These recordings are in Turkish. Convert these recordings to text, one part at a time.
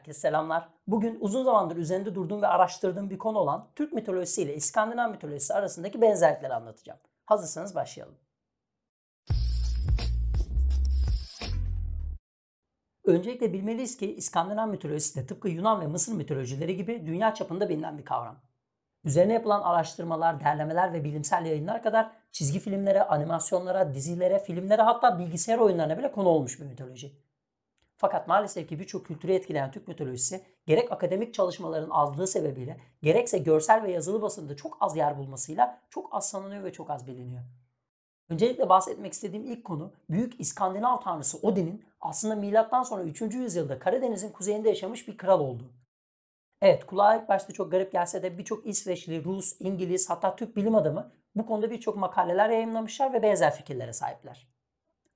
herkese selamlar. Bugün uzun zamandır üzerinde durduğum ve araştırdığım bir konu olan Türk mitolojisi ile İskandinav mitolojisi arasındaki benzerlikleri anlatacağım. Hazırsanız başlayalım. Öncelikle bilmeliyiz ki İskandinav mitolojisi de tıpkı Yunan ve Mısır mitolojileri gibi dünya çapında bilinen bir kavram. Üzerine yapılan araştırmalar, derlemeler ve bilimsel yayınlar kadar çizgi filmlere, animasyonlara, dizilere, filmlere hatta bilgisayar oyunlarına bile konu olmuş bir mitoloji. Fakat maalesef ki birçok kültürü etkileyen Türk mitolojisi gerek akademik çalışmaların azlığı sebebiyle gerekse görsel ve yazılı basında çok az yer bulmasıyla çok az sanılıyor ve çok az biliniyor. Öncelikle bahsetmek istediğim ilk konu Büyük İskandinav tanrısı Odin'in aslında milattan sonra 3. yüzyılda Karadeniz'in kuzeyinde yaşamış bir kral oldu. Evet kulağa ilk başta çok garip gelse de birçok İsveçli, Rus, İngiliz hatta Türk bilim adamı bu konuda birçok makaleler yayınlamışlar ve benzer fikirlere sahipler.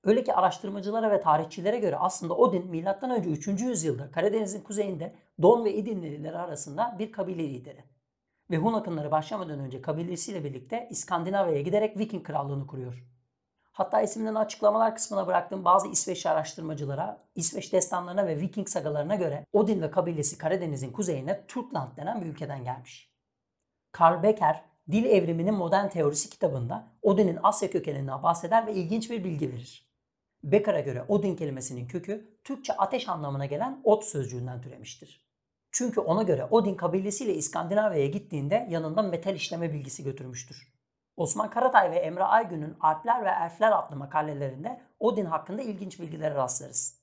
Öyle ki araştırmacılara ve tarihçilere göre aslında Odin milattan önce 3. yüzyılda Karadeniz'in kuzeyinde Don ve Edirneliler arasında bir kabile lideri. Ve Hun akınları başlamadan önce kabilesiyle birlikte İskandinavya'ya giderek Viking krallığını kuruyor. Hatta isimlerini açıklamalar kısmına bıraktığım bazı İsveç araştırmacılara, İsveç destanlarına ve Viking sagalarına göre Odin ve kabilesi Karadeniz'in kuzeyine Turtland denen bir ülkeden gelmiş. Karl Becker, Dil Evriminin Modern Teorisi kitabında Odin'in Asya kökeninden bahseder ve ilginç bir bilgi verir. Bekara göre Odin kelimesinin kökü Türkçe ateş anlamına gelen ot sözcüğünden türemiştir. Çünkü ona göre Odin kabilesiyle İskandinavya'ya gittiğinde yanında metal işleme bilgisi götürmüştür. Osman Karatay ve Emre Aygün'ün Alpler ve Elfler adlı makalelerinde Odin hakkında ilginç bilgilere rastlarız.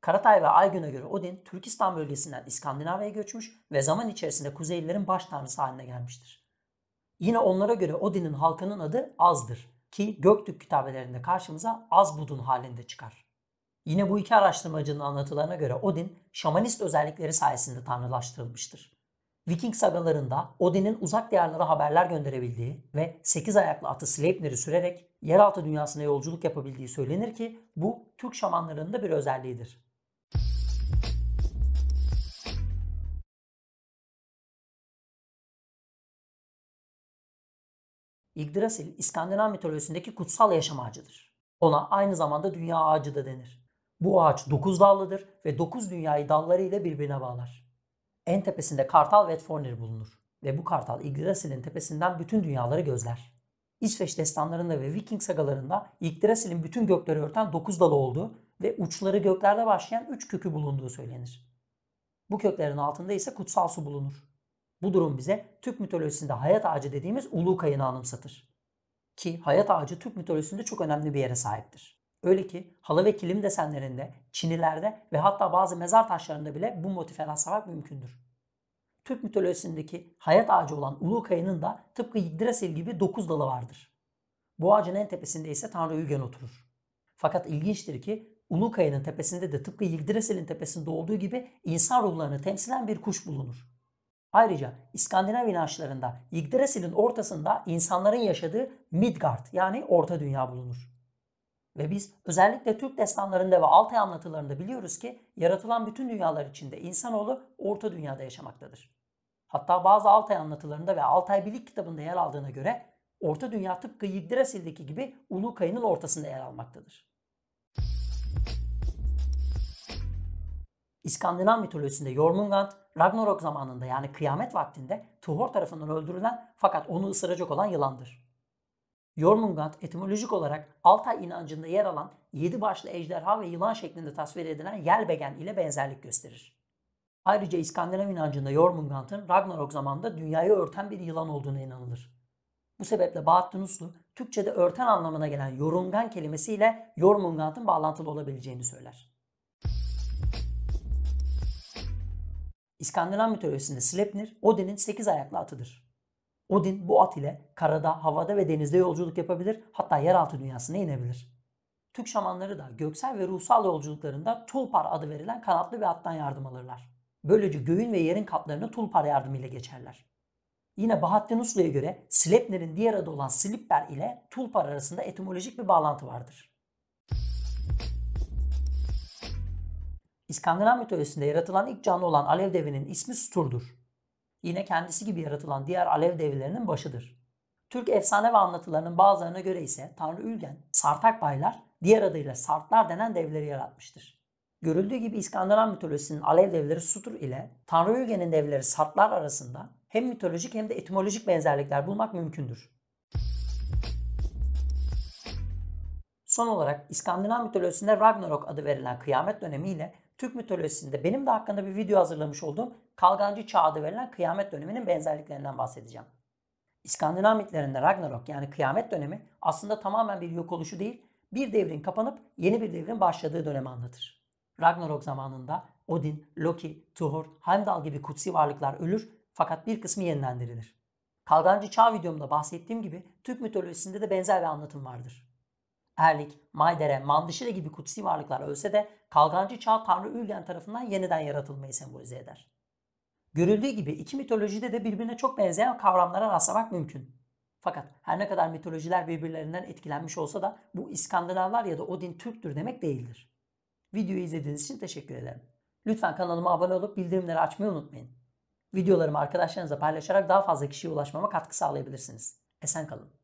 Karatay ve Aygün'e göre Odin, Türkistan bölgesinden İskandinavya'ya göçmüş ve zaman içerisinde Kuzeylilerin baş tanrısı haline gelmiştir. Yine onlara göre Odin'in halkının adı Az'dır ki Göktürk kitabelerinde karşımıza az budun halinde çıkar. Yine bu iki araştırmacının anlatılarına göre Odin, şamanist özellikleri sayesinde tanrılaştırılmıştır. Viking sagalarında Odin'in uzak diyarlara haberler gönderebildiği ve 8 ayaklı atı Sleipnir'i sürerek yeraltı dünyasına yolculuk yapabildiği söylenir ki bu Türk şamanlarında bir özelliğidir. Yggdrasil İskandinav mitolojisindeki kutsal yaşam ağacıdır. Ona aynı zamanda dünya ağacı da denir. Bu ağaç dokuz dallıdır ve dokuz dünyayı dallarıyla birbirine bağlar. En tepesinde Kartal Vetfornir bulunur ve bu kartal Yggdrasil'in tepesinden bütün dünyaları gözler. İsveç destanlarında ve Viking sagalarında Yggdrasil'in bütün gökleri örten dokuz dalı olduğu ve uçları göklerde başlayan üç kökü bulunduğu söylenir. Bu köklerin altında ise kutsal su bulunur. Bu durum bize Türk mitolojisinde hayat ağacı dediğimiz ulu kayını anımsatır. Ki hayat ağacı Türk mitolojisinde çok önemli bir yere sahiptir. Öyle ki halı ve kilim desenlerinde, çinilerde ve hatta bazı mezar taşlarında bile bu motife rastlamak mümkündür. Türk mitolojisindeki hayat ağacı olan ulu kayının da tıpkı Yggdrasil gibi dokuz dalı vardır. Bu ağacın en tepesinde ise Tanrı Ügen oturur. Fakat ilginçtir ki Ulu Kaya'nın tepesinde de tıpkı Yggdrasil'in tepesinde olduğu gibi insan ruhlarını temsilen bir kuş bulunur. Ayrıca İskandinav inançlarında Yggdrasil'in ortasında insanların yaşadığı Midgard yani Orta Dünya bulunur. Ve biz özellikle Türk destanlarında ve Altay anlatılarında biliyoruz ki yaratılan bütün dünyalar içinde insanoğlu Orta Dünya'da yaşamaktadır. Hatta bazı Altay anlatılarında ve Altay Bilik kitabında yer aldığına göre Orta Dünya tıpkı Yggdrasil'deki gibi ulu Ulukay'ın ortasında yer almaktadır. İskandinav mitolojisinde Jormungand, Ragnarok zamanında yani kıyamet vaktinde Tuhor tarafından öldürülen fakat onu ısıracak olan yılandır. Jormungand etimolojik olarak Altay inancında yer alan yedi başlı ejderha ve yılan şeklinde tasvir edilen Yelbegen ile benzerlik gösterir. Ayrıca İskandinav inancında Jormungand'ın Ragnarok zamanında dünyayı örten bir yılan olduğuna inanılır. Bu sebeple Bahattin Uslu, Türkçe'de örten anlamına gelen yorungan kelimesiyle Jormungand'ın bağlantılı olabileceğini söyler. İskandinav mitolojisinde Sleipnir, Odin'in 8 ayaklı atıdır. Odin bu at ile karada, havada ve denizde yolculuk yapabilir, hatta yeraltı dünyasına inebilir. Türk şamanları da göksel ve ruhsal yolculuklarında tulpar adı verilen kanatlı bir attan yardım alırlar. Böylece göğün ve yerin katlarını tulpar yardımıyla geçerler. Yine Bahattin Uslu'ya göre Sleipnir'in diğer adı olan Slipper ile tulpar arasında etimolojik bir bağlantı vardır. İskandinav mitolojisinde yaratılan ilk canlı olan alev devinin ismi Stur'dur. Yine kendisi gibi yaratılan diğer alev devilerinin başıdır. Türk efsane ve anlatılarının bazılarına göre ise Tanrı Ülgen, Sartakbaylar, diğer adıyla Sartlar denen devleri yaratmıştır. Görüldüğü gibi İskandinav mitolojisinin alev devleri Sutur ile Tanrı Ülgen'in devleri Sartlar arasında hem mitolojik hem de etimolojik benzerlikler bulmak mümkündür. Son olarak İskandinav mitolojisinde Ragnarok adı verilen kıyamet dönemi ile Türk mitolojisinde benim de hakkında bir video hazırlamış olduğum Kalgancı Çağ verilen kıyamet döneminin benzerliklerinden bahsedeceğim. İskandinav mitlerinde Ragnarok yani kıyamet dönemi aslında tamamen bir yok oluşu değil, bir devrin kapanıp yeni bir devrin başladığı dönemi anlatır. Ragnarok zamanında Odin, Loki, Thor, Heimdall gibi kutsi varlıklar ölür fakat bir kısmı yenilendirilir. Kalgancı Çağ videomda bahsettiğim gibi Türk mitolojisinde de benzer bir anlatım vardır. Erlik, Maydere, Mandışire gibi kutsi varlıklar ölse de kalgancı çağ Tanrı Ülgen tarafından yeniden yaratılmayı sembolize eder. Görüldüğü gibi iki mitolojide de birbirine çok benzeyen kavramlara rastlamak mümkün. Fakat her ne kadar mitolojiler birbirlerinden etkilenmiş olsa da bu İskandinavlar ya da Odin Türktür demek değildir. Videoyu izlediğiniz için teşekkür ederim. Lütfen kanalıma abone olup bildirimleri açmayı unutmayın. Videolarımı arkadaşlarınızla paylaşarak daha fazla kişiye ulaşmama katkı sağlayabilirsiniz. Esen kalın.